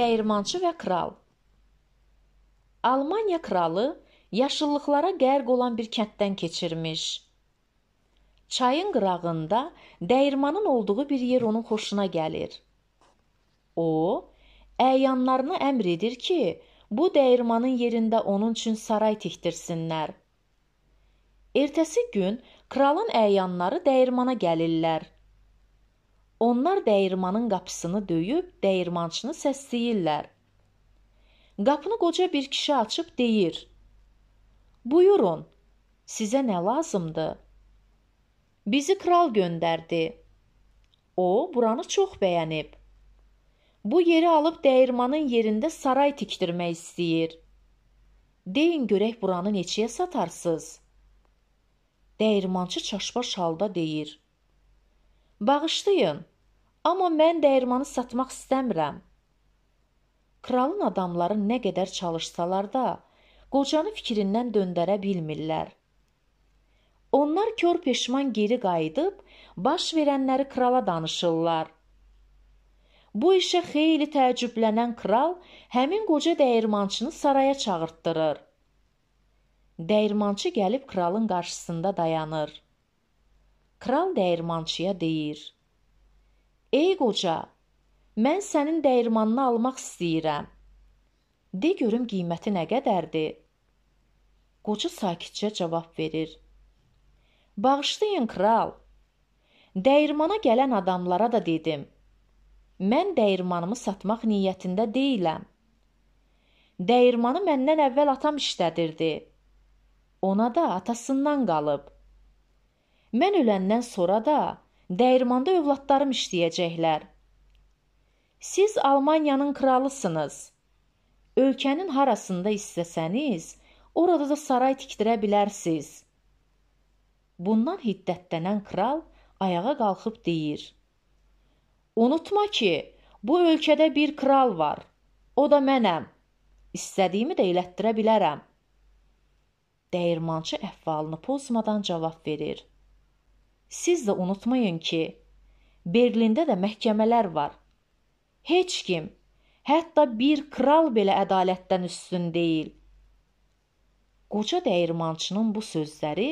dəyirmançı və kral. Almaniya kralı yaşıllıqlara qərq olan bir kənddən keçirmiş. Çayın qırağında dəyirmanın olduğu bir yer onun xoşuna gəlir. O, əyanlarına əmr edir ki, bu dəyirmanın yerində onun üçün saray tikdirsinlər. Ertəsi gün kralın əyanları dəyirmana gəlirlər. Onlar dəyirmanın qapısını döyüb dəyirmançını səsləyirlər. Qapını qoca bir kişi açıb deyir: "Buyurun. Sizə nə lazımdır?" "Bizi kral göndərdi. O buranı çox bəyənib. Bu yeri alıb dəyirmanın yerində saray tikdirmək istəyir. Deyin görək buranı neçəyə satarsız?" Dəyirmançı çaşbaş halda deyir: "Bağışlayın. Amma mən dəyirmanı satmaq istəmirəm. Kralın adamları nə qədər çalışsalar da, qocanı fikrindən döndərə bilmirlər. Onlar kör peşman geri qayıdıb, baş verənləri krala danışırlar. Bu işə xeyli təəccüblənən kral həmin qoca dəyirmançını saraya çağırtdırır. Dəyirmançı gəlib kralın qarşısında dayanır. Kral dəyirmançıya deyir: Ey qoca, mən sənin dəyirmanını almaq istəyirəm. De görüm qiyməti nə qədərdir? Qoca sakitcə cavab verir. Bağışlayın kral. Dəyirmana gələn adamlara da dedim. Mən dəyirmanımı satmaq niyyətində deyiləm. Dəyirmanı məndən əvvəl atam işlədirdi. Ona da atasından qalıb. Mən öləndən sonra da Dəyirmanda övladlarım işləyəcəklər. Siz Almaniyanın kralısınız. Ölkənin harasında istəsəniz, orada da saray tikdirə bilərsiz. Bundan hiddətlənən kral ayağa qalxıb deyir: Unutma ki, bu ölkədə bir kral var. O da mənəm. İstədiyimi də elətdirə bilərəm. Dəyirmançı əhvalını pozmadan cavab verir. Siz də unutmayın ki, Berlində də məhkəmələr var. Heç kim, hətta bir kral belə ədalətdən üstün deyil. Qoca dəyirmançının bu sözləri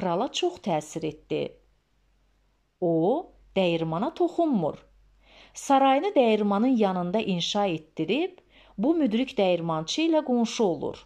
krala çox təsir etdi. O, dəyirmana toxunmur. Sarayını dəyirmanın yanında inşa etdirib, bu müdrik dəyirmançı ilə qonşu olur.